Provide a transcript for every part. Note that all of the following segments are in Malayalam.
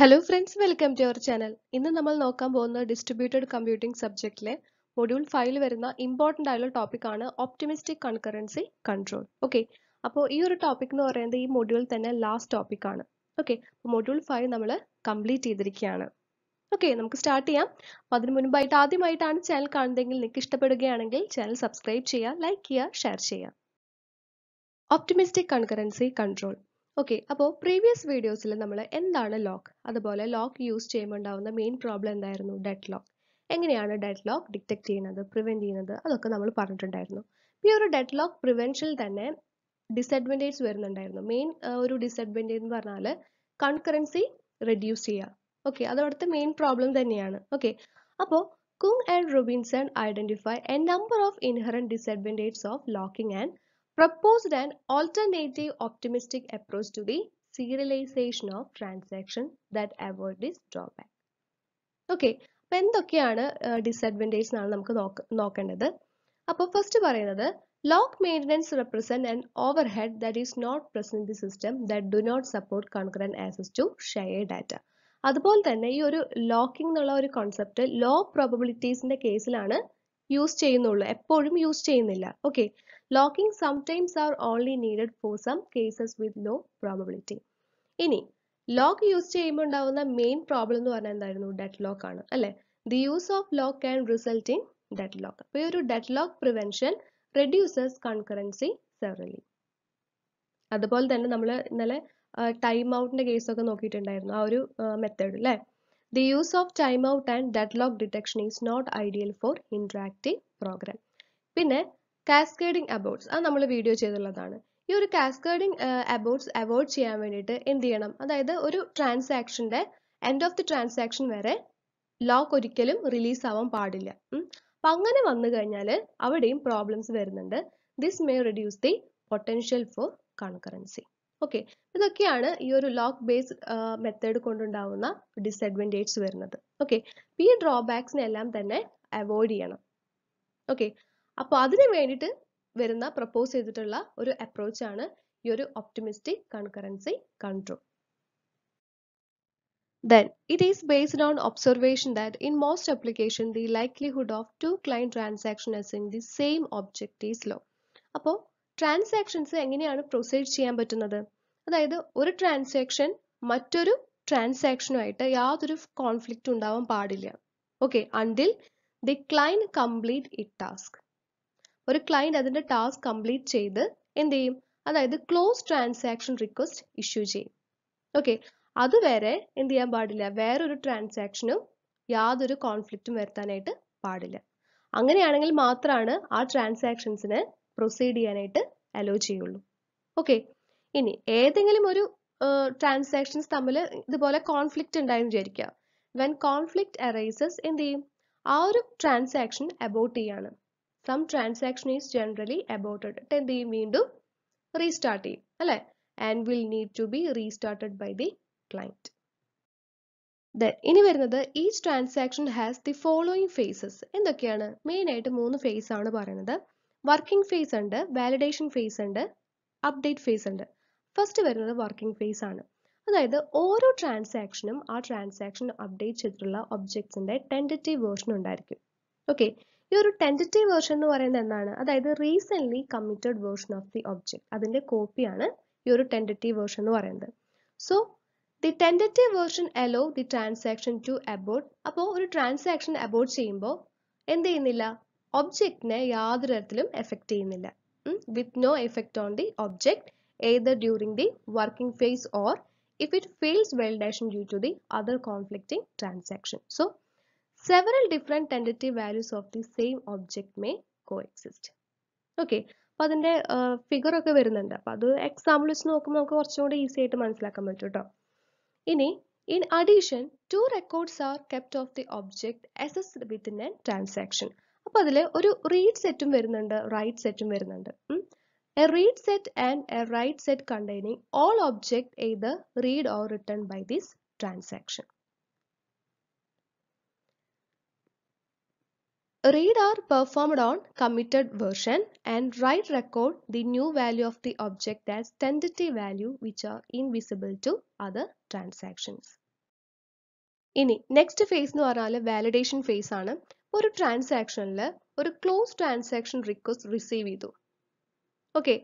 Hello friends welcome to our channel ഇന്ന് നമ്മൾ നോക്കാൻ പോകുന്ന ഡിസ്ട്രിബ്യൂട്ടഡ് കമ്പ്യൂട്ടിംഗ് സബ്ജക്റ്റിലെ മൊഡ്യൂൾ ഫൈവിൽ വരുന്ന ഇമ്പോർട്ടൻ്റ് ആയുള്ള ടോപ്പിക്കാണ് ഓപ്റ്റിമിസ്റ്റിക് കൺകറൻസി കൺട്രോൾ ഓക്കെ അപ്പോൾ ഈ ഒരു ടോപ്പിക് എന്ന് പറയുന്നത് ഈ മൊഡ്യൂൾ തന്നെ ലാസ്റ്റ് ടോപ്പിക്കാണ് ഓക്കെ മൊഡ്യൂൾ ഫൈവ് നമ്മൾ കംപ്ലീറ്റ് ചെയ്തിരിക്കുകയാണ് ഓക്കെ നമുക്ക് സ്റ്റാർട്ട് ചെയ്യാം അപ്പം അതിന് മുൻപായിട്ട് ആദ്യമായിട്ടാണ് ചാനൽ കാണുന്നതെങ്കിൽ നിങ്ങൾക്ക് ഇഷ്ടപ്പെടുകയാണെങ്കിൽ ചാനൽ സബ്സ്ക്രൈബ് ചെയ്യുക ലൈക്ക് ചെയ്യുക ഷെയർ ചെയ്യുക ഓപ്റ്റിമിസ്റ്റിക് കൺകറൻസി കൺട്രോൾ ഓക്കെ അപ്പോൾ പ്രീവിയസ് വീഡിയോസിൽ നമ്മൾ എന്താണ് ലോക്ക് അതുപോലെ ലോക്ക് യൂസ് ചെയ്യുമ്പോൾ ഉണ്ടാവുന്ന മെയിൻ പ്രോബ്ലം എന്തായിരുന്നു ഡെഡ് ലോക്ക് എങ്ങനെയാണ് ഡെഡ് ലോക്ക് ഡിറ്റക്ട് ചെയ്യുന്നത് പ്രിവെൻറ്റ് ചെയ്യുന്നത് അതൊക്കെ നമ്മൾ പറഞ്ഞിട്ടുണ്ടായിരുന്നു ഈ ഒരു ഡെഡ് ലോക്ക് പ്രിവെൻഷൻ തന്നെ ഡിസഡ്വാൻറ്റേജ് വരുന്നുണ്ടായിരുന്നു മെയിൻ ഒരു ഡിസഡ്വാൻറ്റേജ് എന്ന് പറഞ്ഞാൽ കൺകറൻസി റെഡ്യൂസ് ചെയ്യുക ഓക്കെ അതവിടുത്തെ മെയിൻ പ്രോബ്ലം തന്നെയാണ് ഓക്കെ അപ്പോൾ Kung and Robinson identify a number of inherent disadvantages of locking and proposed an alternative optimistic approach to the serialization of transaction that avoid this drawback. Okay, അപ്പൊ എന്തൊക്കെയാണ് ഡിസഡ്വാൻറ്റേജ് എന്നാണ് നമുക്ക് നോക്കേണ്ടത് അപ്പോൾ ഫസ്റ്റ് പറയുന്നത് lock maintenance represent and overhead that is not present the system that do not support concurrent access to share data അതുപോലെ തന്നെ ഈ ഒരു ലോക്കിംഗ് എന്നുള്ള ഒരു കോൺസെപ്റ്റ് ലോ പ്രോബബിലിറ്റീസിൻ്റെ കേസിലാണ് യൂസ് ചെയ്യുന്നുള്ളൂ എപ്പോഴും യൂസ് ചെയ്യുന്നില്ല okay locking sometimes are only needed for some cases with low probability ഇനി ലോക്ക് യൂസ് ചെയ്യുമ്പോൾ ഉണ്ടാവുന്ന മെയിൻ പ്രോബ്ലം എന്ന് പറഞ്ഞാൽ എന്തായിരുന്നു ഡെഡ് ലോക്ക് ആണ് അല്ലേ the use of lock can result in deadlock അപ്പൊ ഈ ഒരു deadlock prevention reduces concurrency severely അതുപോലെ തന്നെ നമ്മൾ ഇന്നലെ ടൈം ഔട്ടിന്റെ കേസൊക്കെ നോക്കിയിട്ടുണ്ടായിരുന്നു ആ ഒരു മെത്തേഡ് അല്ലേ The use of timeout and deadlock detection is not ideal for interactive program. പിന്നെ കാസ്കേഡിംഗ് അബോട്ട്സ് അത് നമ്മൾ വീഡിയോ ചെയ്തുള്ളതാണ് ഈ ഒരു കാസ്കേഡിംഗ് അബോട്ട്സ് അവോയ്ഡ് ചെയ്യാൻ വേണ്ടിയിട്ട് എന്ത് ചെയ്യണം അതായത് ഒരു ട്രാൻസാക്ഷന്റെ എൻഡ് ഓഫ് ദി ട്രാൻസാക്ഷൻ വരെ ലോക്ക് ഒരിക്കലും റിലീസ് ആവാൻ പാടില്ല അപ്പം അങ്ങനെ വന്നു കഴിഞ്ഞാൽ അവിടെയും പ്രോബ്ലംസ് വരുന്നുണ്ട് this may reduce the potential for concurrency okay ഇതൊക്കെയാണ് ഈ ഒരു ലോക്ക് ബേസ് മെത്തേഡ് കൊണ്ടുണ്ടാവുന്ന ഡിസ്അഡ്വാൻറ്റേജ് വരുന്നത് ഓക്കെ ഈ ഡ്രോബാക്സിനെ എല്ലാം തന്നെ അവോയ്ഡ് ചെയ്യണം ഓക്കെ അപ്പോൾ അതിന് വേണ്ടിയിട്ട് വരുന്ന പ്രപ്പോസ് ചെയ്തിട്ടുള്ള ഒരു അപ്രോച്ചാണ് ഈ ഒരു optimistic concurrency control Then, it is based on observation that in most application, the likelihood of two client transaction as in the same object is low. appo transactions എങ്ങനെയാണ് പ്രൊസീഡ് ചെയ്യാൻ പറ്റുന്നത് അതായത് ഒരു ട്രാൻസാക്ഷൻ മറ്റൊരു ട്രാൻസാക്ഷനുമായിട്ട് യാതൊരു കോൺഫ്ലിക്റ്റ് ഉണ്ടാവാൻ പാടില്ല okay until the client complete it task ഒരു ക്ലൈൻറ്റ് അതിൻ്റെ ടാസ്ക് കംപ്ലീറ്റ് ചെയ്ത് എന്ത് ചെയ്യും അതായത് ക്ലോസ് ട്രാൻസാക്ഷൻ റിക്വസ്റ്റ് ഇഷ്യൂ ചെയ്യും ഓക്കെ അതുവരെ എന്ത് ചെയ്യാൻ പാടില്ല വേറൊരു ട്രാൻസാക്ഷനും യാതൊരു കോൺഫ്ലിക്റ്റും വരുത്താനായിട്ട് പാടില്ല അങ്ങനെയാണെങ്കിൽ മാത്രമാണ് ആ ട്രാൻസാക്ഷൻസിന് പ്രൊസീഡ് ചെയ്യാനായിട്ട് അലോ ചെയ്യുള്ളൂ ഓക്കെ ഇനി ഏതെങ്കിലും ഒരു ട്രാൻസാക്ഷൻസ് തമ്മിൽ ഇതുപോലെ കോൺഫ്ലിക്റ്റ് ഉണ്ടായെന്ന് വിചാരിക്കുക വെൻ കോൺഫ്ലിക്ട് അറൈസസ് എന്ത് ചെയ്യും ആ ഒരു ട്രാൻസാക്ഷൻ അബോട്ട് ചെയ്യാണ് some transaction is generally aborted എന്ത് ചെയ്യും വീണ്ടും റീസ്റ്റാർട്ട് ചെയ്യും അല്ലെ and will need to be restarted by the client ഇനി വരുന്നത് ഈ transaction has the following phases എന്തൊക്കെയാണ് മെയിൻ ആയിട്ട് മൂന്ന് ഫേസ് ആണ് പറയുന്നത് വർക്കിംഗ് ഫേസ് ഉണ്ട് വാലിഡേഷൻ ഫേസ് ഉണ്ട് അപ്ഡേറ്റ് ഫേസ് ഉണ്ട് ഫസ്റ്റ് വരുന്നത് വർക്കിംഗ് ഫേസ് ആണ് അതായത് ഓരോ ട്രാൻസാക്ഷനും ആ ട്രാൻസാക്ഷൻ അപ്ഡേറ്റ് ചെയ്തിട്ടുള്ള ഒബ്ജക്ട്സിന്റെ ടെൻഡറ്റീവ് വേർഷൻ ഉണ്ടായിരിക്കും ഓക്കെ ഈ ഒരു ടെൻഡറ്റീവ് വേർഷൻ എന്ന് പറയുന്നത് എന്താണ് അതായത് recent committed version of the object അതിന്റെ കോപ്പിയാണ് ഈ ഒരു ടെൻഡറ്റീവ് വേർഷൻ എന്ന് പറയുന്നത് so the tentative version allow the transaction to abort അപ്പോൾ ഒരു ട്രാൻസാക്ഷൻ അബോർഡ് ചെയ്യുമ്പോൾ എന്ത് ചെയ്യുന്നില്ല ഒബ്ജക്റ്റിനെ യാതൊരു തരത്തിലും എഫക്റ്റ് ചെയ്യുന്നില്ല with no effect on the object either the the phase or if it it fails due to the other conflicting transaction so several different tentative values of the same same may coexist okay അപ്പം അതിൻ്റെ ഫിഗർ ഒക്കെ വരുന്നുണ്ട് അപ്പം അത് എക്സാമ്പിൾ വെച്ച് നോക്കുമ്പോൾ നമുക്ക് കുറച്ചും കൂടെ ഈസി ആയിട്ട് മനസ്സിലാക്കാൻ പറ്റും കേട്ടോ ഇനി in addition to records are kept of the object within an transaction അപ്പൊ അതിൽ ഒരു റീഡ് സെറ്റും വരുന്നുണ്ട് റൈറ്റ് സെറ്റും വരുന്നുണ്ട് a read set and a write set containing all object which read or return by this transaction read are performed on committed version and write record the new value of the object as tentative value which are invisible to other transactions ഇനി നെക്സ്റ്റ് ഫേസ് എന്ന് പറഞ്ഞാൽ വാലിഡേഷൻ ഫേസ് ആണ് ഒരു ട്രാൻസാക്ഷനിൽ ഒരു ക്ലോസ് ട്രാൻസാക്ഷൻ റിക്വസ്റ്റ് റിസീവ് ചെയ്തു ഓക്കെ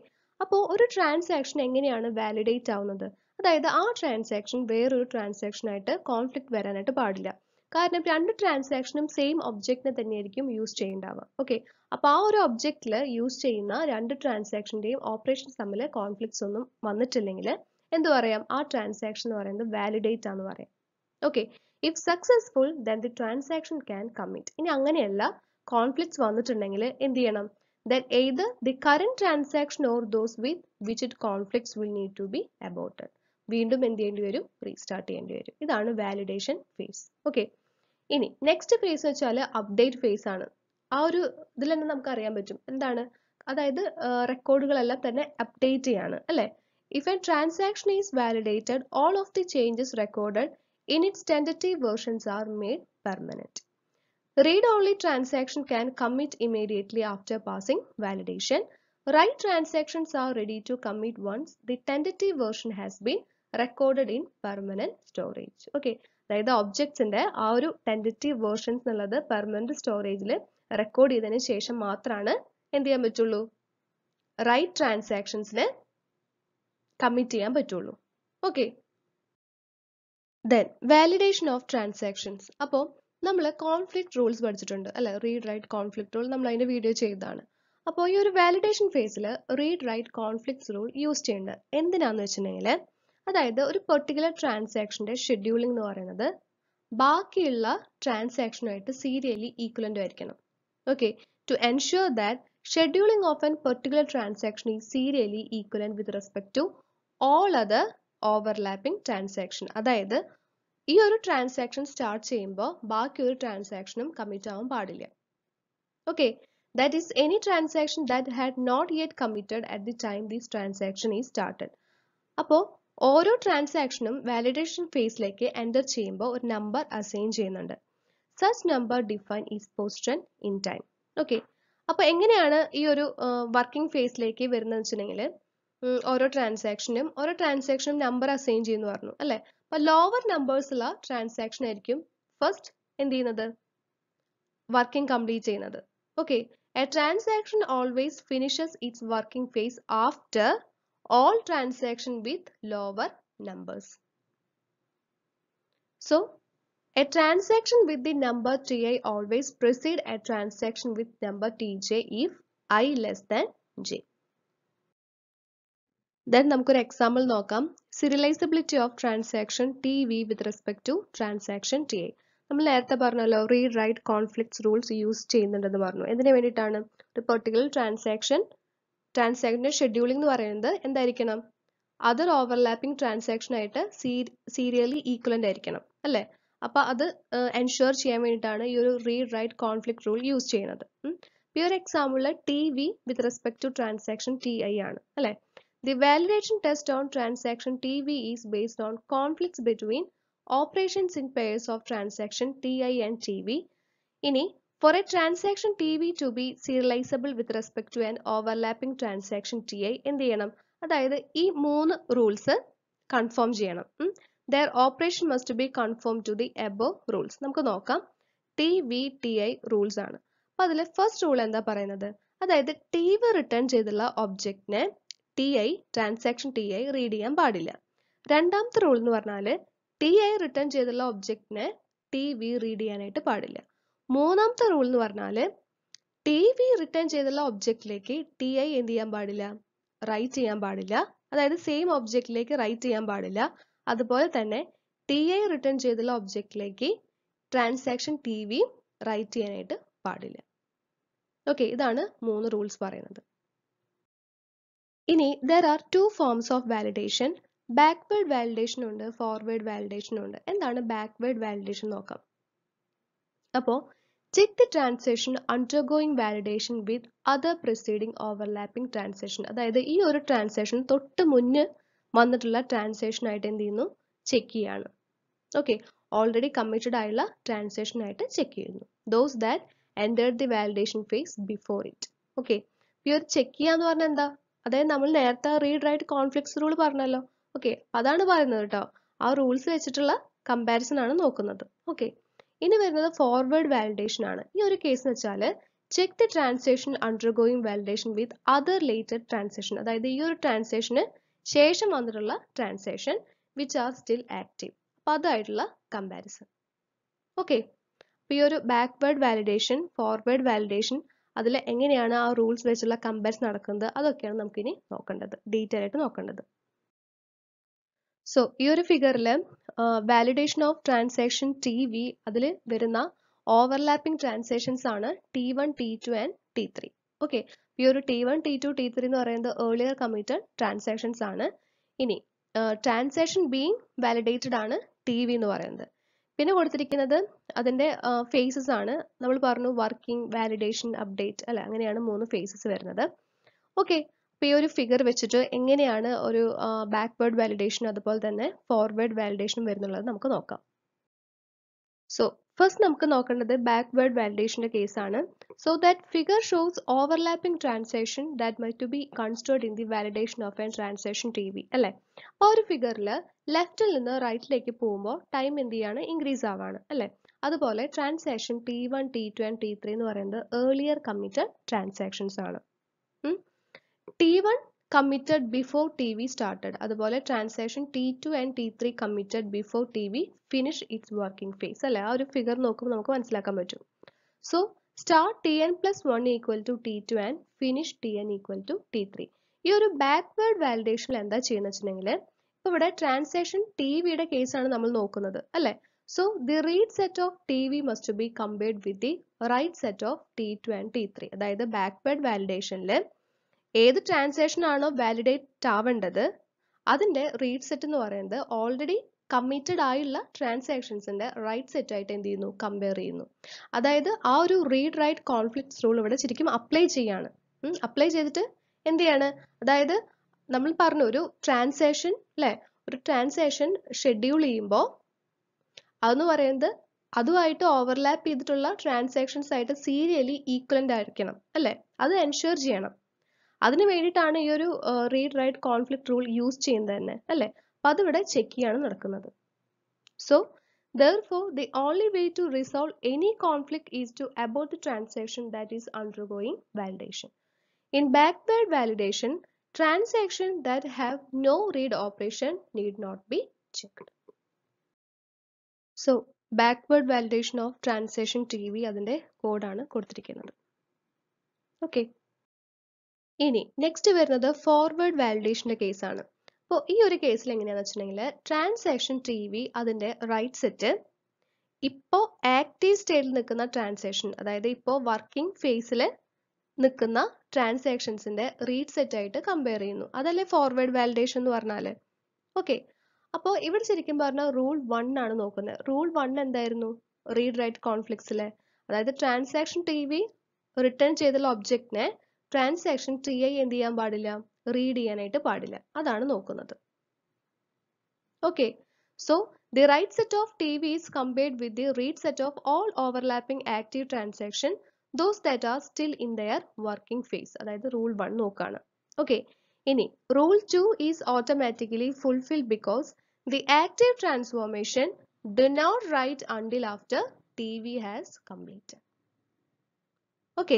അപ്പോൾ ഒരു ട്രാൻസാക്ഷൻ എങ്ങനെയാണ് വാലിഡേറ്റ് ആവുന്നത് അതായത് ആ ട്രാൻസാക്ഷൻ വേറൊരു ട്രാൻസാക്ഷനായിട്ട് കോൺഫ്ലിക്റ്റ് വരാനായിട്ട് പാടില്ല കാരണം രണ്ട് ട്രാൻസാക്ഷനും സെയിം ഒബ്ജക്റ്റിനെ തന്നെയായിരിക്കും യൂസ് ചെയ്യേണ്ടാവുക ഓക്കെ അപ്പോൾ ആ ഒരു ഒബ്ജക്റ്റിൽ യൂസ് ചെയ്യുന്ന രണ്ട് ട്രാൻസാക്ഷന്റെയും ഓപ്പറേഷൻസ് തമ്മിൽ കോൺഫ്ലിക്ട്സ് ഒന്നും വന്നിട്ടില്ലെങ്കിൽ എന്ത് പറയാം ആ ട്രാൻസാക്ഷൻ എന്ന് പറയുന്നത് വാലിഡേറ്റ് ആണെന്ന് പറയാം okay if successful then the transaction can commit ഇനി അങ്ങനെയല്ല കോൺഫ്ലിക്ട്സ് വന്നിട്ടുണ്ടെങ്കിൽ എന്ത് ചെയ്യണം then either the current transaction or those with which it conflicts will need to be aborted വീണ്ടും എന്ത് ചെയ്യേണ്ടി വരും റീസ്റ്റാർട്ട് ചെയ്യേണ്ടി വരും ഇതാണ് വാലിഡേഷൻ ഫേസ് ഓക്കെ ഇനി നെക്സ്റ്റ് ഫേസ് വെച്ചാൽ അപ്ഡേറ്റ് ഫേസ് ആണ് ആ ഒരു ഇതിൽ തന്നെ നമുക്ക് അറിയാൻ പറ്റും എന്താണ് അതായത് റെക്കോർഡുകളെല്ലാം തന്നെ അപ്ഡേറ്റ് ചെയ്യാണ് അല്ലേ if a transaction is validated all of the changes record In its tentative versions are made permanent. Read-only transaction can commit immediately after passing validation. Write transactions are ready to commit once the tentative version has been recorded in permanent storage. Okay, അതായത് ഒബ്ജക്ട്സിന്റെ ആ ഒരു ടെൻറ്ററ്റീവ് വേർഷൻസ് എന്നുള്ളത് പെർമനന്റ് സ്റ്റോറേജിൽ റെക്കോർഡ് ചെയ്തതിന് ശേഷം മാത്രമാണ് എന്ത് ചെയ്യാൻ പറ്റുള്ളൂ റൈറ്റ് ട്രാൻസാക്ഷൻസിന് കമ്മിറ്റ് ചെയ്യാൻ പറ്റുള്ളൂ okay then validation of transactions അപ്പോൾ നമ്മൾ കോൺഫ്ലിക്ട് റൂൾസ് പഠിച്ചിട്ടുണ്ട് അല്ലെ റീഡ് റൈറ്റ് കോൺഫ്ലിക്ട് റൂൾ നമ്മൾ അതിന്റെ വീഡിയോ ചെയ്തതാണ് അപ്പോൾ ഈ ഒരു വാലിഡേഷൻ ഫേസിൽ read write conflict rule use ചെയ്യുന്നത് എന്തിനാന്ന് വെച്ചിട്ടുണ്ടെങ്കിൽ അതായത് ഒരു പെർട്ടിക്കുലർ ട്രാൻസാക്ഷന്റെ ഷെഡ്യൂളിംഗ് എന്ന് പറയുന്നത് ബാക്കിയുള്ള ട്രാൻസാക്ഷനുമായിട്ട് സീരിയലി ഈക്വലൻ്റ് ആയിരിക്കണം okay to ensure that scheduling of an particular transaction ഈ serially equivalent with respect to all other overlapping transaction അതായത് ഈ ഒരു ട്രാൻസാക്ഷൻ സ്റ്റാർട്ട് ചെയ്യുമ്പോൾ ബാക്കി ഒരു ട്രാൻസാക്ഷനും കമ്മിറ്റ് ആവാൻ പാടില്ല okay that is any transaction that had not yet committed at the time these transaction is started അപ്പോൾ ഓരോ ട്രാൻസാക്ഷനും വാലിഡേഷൻ ഫേസിലേക്ക് എൻ്റർ ചെയ്യുമ്പോൾ ഒരു നമ്പർ അസൈൻ ചെയ്യുന്നുണ്ട് such number define is position in time okay അപ്പോൾ എങ്ങനെയാണ് ഈ ഒരു വർക്കിംഗ് ഫേസിലേക്ക് വരുന്നതെന്ന് വെച്ചിട്ടുണ്ടെങ്കിൽ ഓരോ ട്രാൻസാക്ഷനും ഓരോ ട്രാൻസാക്ഷനും നമ്പർ അസൈൻ ചെയ്യുന്നു പറഞ്ഞു അല്ലേ അപ്പൊ ലോവർ നമ്പേഴ്സ് ഉള്ള ട്രാൻസാക്ഷൻ ആയിരിക്കും ഫസ്റ്റ് എന്ത് ചെയ്യുന്നത് വർക്കിംഗ് കംപ്ലീറ്റ് ചെയ്യുന്നത് okay a transaction always finishes its working phase after all with lower numbers so a transaction with the number T I always proceed a transaction with number T J if I less than J then നമുക്കൊരു എക്സാമ്പിൾ നോക്കാം serializability of transaction T V with respect to transaction T I നമ്മൾ നേരത്തെ പറഞ്ഞല്ലോ read write conflicts rules use ചെയ്യുന്നുണ്ടെന്ന് പറഞ്ഞു എന്തിനു വേണ്ടിയിട്ടാണ് ഒരു പെർട്ടിക്കുലർ ട്രാൻസാക്ഷൻ ട്രാൻസാക്ഷൻ്റെ ഷെഡ്യൂളിംഗ് എന്ന് പറയുന്നത് എന്തായിരിക്കണം അതർ ഓവർലാപ്പിംഗ് ട്രാൻസാക്ഷൻ ആയിട്ട് സീരിയലി ഈക്വലൻ്റ് ആയിരിക്കണം അല്ലേ അപ്പോൾ അത് എൻഷുർ ചെയ്യാൻ വേണ്ടിയിട്ടാണ് ഈ ഒരു read write conflict rule use ചെയ്യുന്നത് ഈ ഒരു എക്സാമ്പിളിൽ T V with respect to transaction T I ആണ് അല്ലേ The validation test on transaction TV is based on conflicts between operations in pairs of transaction TI and TV. Ini, for a transaction TV to be serializable with respect to an overlapping transaction TI endiyanam ചെയ്യണം അതായത് ഈ മൂന്ന് റൂൾസ് കൺഫേം ചെയ്യണം their operation must be confirm to the above rules നമുക്ക് നോക്കാം T V T I rules ആണ് അപ്പൊ അതിലെ ഫസ്റ്റ് റൂൾ എന്താ പറയുന്നത് അതായത് ടി വി റിട്ടേൺ ചെയ്തുള്ള ഒബ്ജക്റ്റിനെ T I transaction T I read ചെയ്യാൻ പാടില്ല രണ്ടാമത്തെ റൂൾ എന്ന് പറഞ്ഞാൽ ടി ഐ റിട്ടേൺ ചെയ്തുള്ള ഒബ്ജക്റ്റിനെ ടി വി റീഡ് ചെയ്യാനായിട്ട് പാടില്ല മൂന്നാമത്തെ റൂൾ എന്ന് പറഞ്ഞാൽ ടി വി റിട്ടേൺ ചെയ്തുള്ള ഒബ്ജക്റ്റിലേക്ക് ടി ഐ എന്ത് ചെയ്യാൻ പാടില്ല റൈറ്റ് ചെയ്യാൻ പാടില്ല അതായത് സെയിം ഒബ്ജക്റ്റിലേക്ക് റൈറ്റ് ചെയ്യാൻ പാടില്ല അതുപോലെ തന്നെ ടി ഐ റിട്ടേൺ ചെയ്തുള്ള ഒബ്ജക്റ്റിലേക്ക് ട്രാൻസാക്ഷൻ ടി വി റൈറ്റ് ചെയ്യാനായിട്ട് പാടില്ല ഓക്കെ ഇതാണ് മൂന്ന് റൂൾസ് പറയുന്നത് ഇനി there are two forms of validation backward validation ഉണ്ട് ഫോർവേഡ് വാലിഡേഷൻ ഉണ്ട് എന്താണ് ബാക്ക്വേർഡ് വാലിഡേഷൻ നോക്കാം അപ്പോ check the transaction undergoing validation with other preceding overlapping transaction അതായത് ഈ ഒരു ട്രാൻസാക്ഷൻ തൊട്ട് മുന്നേ വന്നിട്ടുള്ള ട്രാൻസാക്ഷൻ ആയിട്ട് എന്ത് ചെയ്യുന്നു ചെക്ക് ചെയ്യാണ് ഓക്കെ ഓൾറെഡി കമ്മിറ്റഡ് ആയുള്ള ട്രാൻസാക്ഷൻ ആയിട്ട് ചെക്ക് ചെയ്യുന്നു those that enter the validation phase before it okay ഈ ഒരു ചെക്ക് ചെയ്യാന്ന് എന്ന് പറഞ്ഞാൽ എന്താ അതായത് നമ്മൾ നേരത്തെ റീഡ് റൈറ്റ് കോൺഫ്ലിക്സ് റൂൾ പറഞ്ഞല്ലോ ഓക്കെ അതാണ് പറയുന്നത് കേട്ടോ ആ റൂൾസ് വെച്ചിട്ടുള്ള കമ്പാരിസൺ ആണ് നോക്കുന്നത് ഓക്കെ ഇനി വരുന്നത് ഫോർവേഡ് വാലിഡേഷൻ ആണ് ഈ ഒരു കേസ് എന്ന് വെച്ചാൽ check the transaction undergoing validation with other later transaction അതായത് ഈ ഒരു ട്രാൻസാക്ഷന് ശേഷം വന്നിട്ടുള്ള transaction which are still active അപ്പൊ അതായിട്ടുള്ള കമ്പാരിസൺ ഓക്കെ അപ്പോൾ ഈ ഒരു ബാക്ക്വേർഡ് വാലിഡേഷൻ ഫോർവേഡ് വാലിഡേഷൻ അതിൽ എങ്ങനെയാണ് ആ റൂൾസ് വെച്ചുള്ള കമ്പയർസ് നടക്കുന്നത് അതൊക്കെയാണ് നമുക്കിനി നോക്കേണ്ടത് ഡീറ്റെയിൽ ആയിട്ട് നോക്കേണ്ടത് സോ ഈ ഒരു ഫിഗറിൽ validation of transaction T V അതിൽ വരുന്ന ഓവർലാപ്പിംഗ് ട്രാൻസാക്ഷൻസ് ആണ് T one T two and T three okay ഈ ഒരു T one T two T three എന്ന് പറയുന്നത് ഏർലിയർ കമ്മിറ്റഡ് ട്രാൻസാക്ഷൻസ് ആണ് ഇനി ട്രാൻസാക്ഷൻ ബീങ് വാലിഡേറ്റഡ് ആണ് ടി വി എന്ന് പറയുന്നത് പിന്നെ കൊടുത്തിരിക്കുന്നത് അതിൻ്റെ ഫേസസ് ആണ് നമ്മൾ പറഞ്ഞു വർക്കിംഗ് വാലിഡേഷൻ അപ്ഡേറ്റ് അല്ല അങ്ങനെയാണ് മൂന്ന് ഫേസസ് വരുന്നത് ഓക്കെ അപ്പോൾ ഈ ഒരു ഫിഗർ വെച്ചിട്ട് എങ്ങനെയാണ് ഒരു ബാക്ക്വേർഡ് വാലിഡേഷൻ അതുപോലെ തന്നെ ഫോർവേഡ് വാലിഡേഷൻ വരുന്നുള്ളത് നമുക്ക് നോക്കാം സോ ഫസ്റ്റ് നമുക്ക് നോക്കേണ്ടത് ബാക്ക്വേർഡ് വാലിഡേഷൻ്റെ കേസാണ് so that figure shows overlapping transaction that might to be considered in the validation of an transaction T V അല്ലേ ആ ഒരു ഫിഗറിൽ ലെഫ്റ്റിൽ നിന്ന് റൈറ്റിലേക്ക് പോകുമ്പോൾ ടൈം എന്ത് ചെയ്യാണ് ഇൻക്രീസ് ആവാണ് അല്ലേ അതുപോലെ transaction T one T two and T three എന്ന് പറയുന്നത് ഏർലിയർ കമ്മിറ്റഡ് ട്രാൻസാക്ഷൻസ് ആണ് T one committed before T V started അതുപോലെ transaction T two and T three committed before T V finish it's working phase അല്ലെ ആ ഒരു ഫിഗർ നോക്കുമ്പോൾ നമുക്ക് മനസ്സിലാക്കാൻ പറ്റും so start T N plus one equal to T two and finish T N equal to T three ഈ ഒരു ബാക്ക്വേർഡ് വാലിഡേഷനിൽ എന്താ ചെയ്യുന്നത് വെച്ചിട്ടുണ്ടെങ്കിൽ ഇപ്പൊ ഇവിടെ ട്രാൻസാക്ഷൻ ടി വിയുടെ കേസാണ് നമ്മൾ നോക്കുന്നത് അല്ലെ so the read set of T V must be compared with the write set of T two and T three അതായത് ബാക്ക്വേർഡ് വാലിഡേഷനിൽ ഏത് ട്രാൻസാക്ഷൻ ആണോ വാലിഡേറ്റ് ആവേണ്ടത് അതിൻ്റെ റീഡ് സെറ്റ് എന്ന് പറയുന്നത് ഓൾറെഡി കമ്മിറ്റഡ് ആയുള്ള ട്രാൻസാക്ഷൻസിൻ്റെ റൈറ്റ് സെറ്റ് ആയിട്ട് എന്ത് ചെയ്യുന്നു കമ്പയർ ചെയ്യുന്നു അതായത് ആ ഒരു റീഡ് റൈറ്റ് കോൺഫ്ലിക്ട്സ് റൂൾ ഇവിടെ ശരിക്കും അപ്ലൈ ചെയ്യാണ് അപ്ലൈ ചെയ്തിട്ട് എന്ത് ചെയ്യാണ് അതായത് നമ്മൾ പറഞ്ഞു ഒരു ട്രാൻസാക്ഷൻ അല്ലേ ഒരു ട്രാൻസാക്ഷൻ ഷെഡ്യൂൾ ചെയ്യുമ്പോൾ അതെന്ന് പറയുന്നത് അതുമായിട്ട് ഓവർലാപ്പ് ചെയ്തിട്ടുള്ള ട്രാൻസാക്ഷൻസ് ആയിട്ട് സീരിയലി ഈക്വലൻ്റ് ആയിരിക്കണം അല്ലേ അത് എൻഷുർ ചെയ്യണം അതിന് വേണ്ടിയിട്ടാണ് ഈ ഒരു read write conflict rule use ചെയ്യുന്നത് തന്നെ അല്ലെ അപ്പൊ അതിവിടെ ചെക്ക് ചെയ്യാണ് നടക്കുന്നത് so therefore the only way to resolve any conflict is to abort the transaction that is undergoing validation in backward validation transaction that have no read operation need not be checked so backward validation of transaction T V അതിന്റെ കോഡാണ് കൊടുത്തിരിക്കുന്നത് ഓക്കെ ഇനി നെക്സ്റ്റ് വരുന്നത് ഫോർവേഡ് വാലിഡേഷന്റെ കേസാണ് അപ്പോൾ ഈ ഒരു കേസിൽ എങ്ങനെയാണെന്ന് വെച്ചിട്ടുണ്ടെങ്കിൽ ട്രാൻസാക്ഷൻ ടി വി അതിൻ്റെ റൈറ്റ് സെറ്റ് ഇപ്പോൾ ആക്റ്റീവ് സ്റ്റേറ്റിൽ നിൽക്കുന്ന ട്രാൻസാക്ഷൻ അതായത് ഇപ്പോൾ വർക്കിംഗ് ഫേസിൽ നിൽക്കുന്ന ട്രാൻസാക്ഷൻസിൻ്റെ റീഡ് സെറ്റ് ആയിട്ട് കമ്പയർ ചെയ്യുന്നു അതല്ലേ ഫോർവേഡ് വാലിഡേഷൻ എന്ന് പറഞ്ഞാൽ ഓക്കെ അപ്പോൾ ഇവിടെ ശരിക്കും പറഞ്ഞാൽ റൂൾ വൺ ആണ് നോക്കുന്നത് റൂൾ വൺ എന്തായിരുന്നു റീഡ് റൈറ്റ് കോൺഫ്ലിക്സിലെ അതായത് ട്രാൻസാക്ഷൻ ടി വി റിട്ടേൺ ചെയ്തുള്ള ഒബ്ജക്റ്റിനെ ട്രാൻസാക്ഷൻ ടി ഐ എന്ത് ചെയ്യാൻ പാടില്ല റീഡ് ചെയ്യാനായിട്ട് പാടില്ല അതാണ് നോക്കുന്നത് okay so the write set of T V is compared with the read set of all overlapping active transaction those that are still in their working phase അതായത് റൂൾ വൺ നോക്കാണ് ഓക്കെ ഇനി rule two is automatically fulfil because the active transformation do not write until after T V has complete okay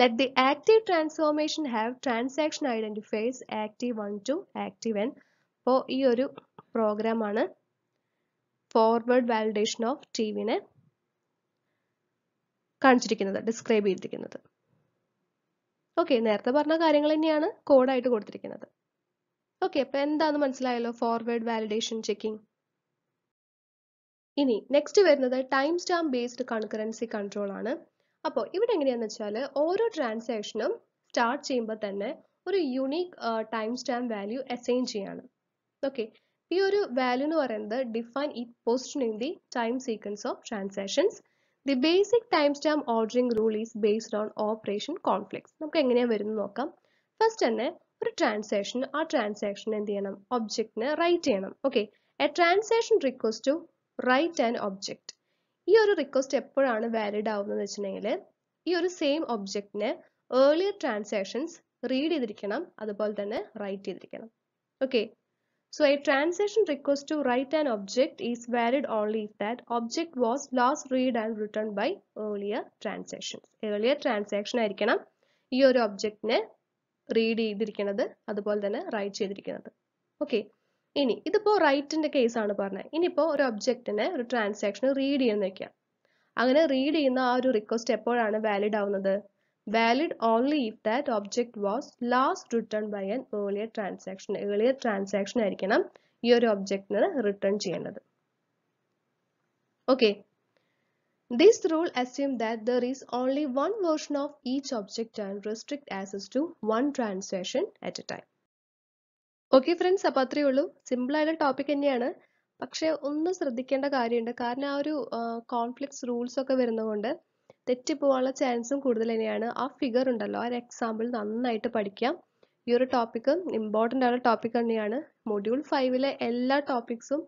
Let the active transformation have transaction identifiers active 1 to active n. അപ്പോൾ ഈ ഒരു പ്രോഗ്രാമാണ് ഫോർവേഡ് വാലിഡേഷൻ ഓഫ് ടി വിനെ കാണിച്ചിരിക്കുന്നത് ഡിസ്ക്രൈബ് ചെയ്തിരിക്കുന്നത് ഓക്കെ നേരത്തെ പറഞ്ഞ കാര്യങ്ങൾ തന്നെയാണ് കോഡായിട്ട് കൊടുത്തിരിക്കുന്നത് ഓക്കെ അപ്പോൾ എന്താണെന്ന് മനസ്സിലായല്ലോ ഫോർവേഡ് വാലിഡേഷൻ ചെക്കിംഗ് ഇനി നെക്സ്റ്റ് വരുന്നത് time stamp based concurrency control ആണ് അപ്പോൾ ഇവിടെ എങ്ങനെയാണെന്ന് വെച്ചാൽ ഓരോ ട്രാൻസാക്ഷനും സ്റ്റാർട്ട് ചെയ്യുമ്പോൾ തന്നെ ഒരു unique time stamp value assign ചെയ്യാണ് ഓക്കെ ഈ ഒരു വാല്യൂ എന്ന് പറയുന്നത് define a post in the time sequence of transactions the basic time stamp ordering rule is based on operation conflicts നമുക്ക് എങ്ങനെയാണ് വരുന്നത് നോക്കാം ഫസ്റ്റ് തന്നെ ഒരു ട്രാൻസാക്ഷൻ ആ ട്രാൻസാക്ഷൻ എന്ത് ചെയ്യണം ഒബ്ജക്റ്റിന് റൈറ്റ് ചെയ്യണം okay a transaction request to write an object ഈ ഒരു റിക്വസ്റ്റ് എപ്പോഴാണ് വാലിഡ് ആവുന്നത് വെച്ചിട്ടുണ്ടെങ്കിൽ ഈ ഒരു സെയിം ഒബ്ജക്റ്റിന് ഏർലിയർ ട്രാൻസാക്ഷൻസ് റീഡ് ചെയ്തിരിക്കണം അതുപോലെ തന്നെ റൈറ്റ് ചെയ്തിരിക്കണം okay so a transaction request to write an object is valid only if that object was last read and written by earlier transactions. Earlier transaction ആയിരിക്കണം ഈ ഒരു ഒബ്ജക്റ്റിനെ റീഡ് ചെയ്തിരിക്കുന്നത് അതുപോലെ തന്നെ റൈറ്റ് ചെയ്തിരിക്കുന്നത് ഓക്കെ ഇനി ഇതിപ്പോൾ റൈറ്റിൻ്റെ കേസാണ് പറഞ്ഞത് ഇനിയിപ്പോൾ ഒരു ഒബ്ജക്റ്റിനെ ഒരു ട്രാൻസാക്ഷന് റീഡ് ചെയ്യുന്ന വയ്ക്കുക അങ്ങനെ റീഡ് ചെയ്യുന്ന ആ ഒരു റിക്വസ്റ്റ് എപ്പോഴാണ് വാലിഡ് ആവുന്നത് valid only if that object was last written by an earlier transaction earlier transaction ആയിരിക്കണം ഈ ഒരു ഒബ്ജക്റ്റിന് റിട്ടേൺ ചെയ്യേണ്ടത് okay This rule assume that there is only one version of each object and restrict access to one transaction at a time. Okay friends അപ്പോൾ അത്രയേ ഉള്ളൂ സിമ്പിളായ ടോപ്പിക് തന്നെയാണ് പക്ഷേ ഒന്ന് ശ്രദ്ധിക്കേണ്ട കാര്യമുണ്ട് കാരണം ആ ഒരു കോൺഫ്ലിക്ട്സ് റൂൾസ് ഒക്കെ വരുന്നതുകൊണ്ട് തെറ്റിപ്പോവാനുള്ള ചാൻസും കൂടുതൽ തന്നെയാണ് ആ ഫിഗർ ഉണ്ടല്ലോ ആ ഒരു എക്സാമ്പിൾ നന്നായിട്ട് പഠിക്കാം ഈ ഒരു ടോപ്പിക്ക് ഇമ്പോർട്ടൻ്റ് ആയുള്ള ടോപ്പിക് തന്നെയാണ് മൊഡ്യൂൾ ഫൈവിലെ എല്ലാ ടോപ്പിക്സും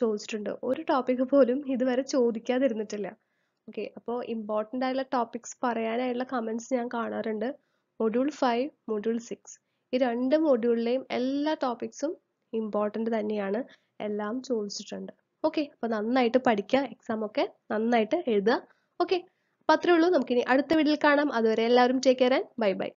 ചോദിച്ചിട്ടുണ്ട് ഒരു ടോപ്പിക് പോലും ഇതുവരെ ചോദിക്കാതിരുന്നിട്ടില്ല ഓക്കെ അപ്പോൾ ഇമ്പോർട്ടൻ്റ് ആയുള്ള ടോപ്പിക്സ് പറയാനായുള്ള കമൻസ് ഞാൻ കാണാറുണ്ട് മൊഡ്യൂൾ ഫൈവ് മൊഡ്യൂൾ സിക്സ് ഈ രണ്ട് മോഡ്യൂളിലെയും എല്ലാ ടോപ്പിക്സും ഇമ്പോർട്ടൻ്റ് തന്നെയാണ് എല്ലാം ചോദിച്ചിട്ടുണ്ട് ഓക്കെ അപ്പോൾ നന്നായിട്ട് പഠിക്കുക എക്സാം ഒക്കെ നന്നായിട്ട് എഴുതുക ഓക്കെ അപ്പോൾ അത്രേ ഉള്ളൂ നമുക്കിനി അടുത്ത വീഡിയോയിൽ കാണാം അതുവരെ എല്ലാവരും take care and bye by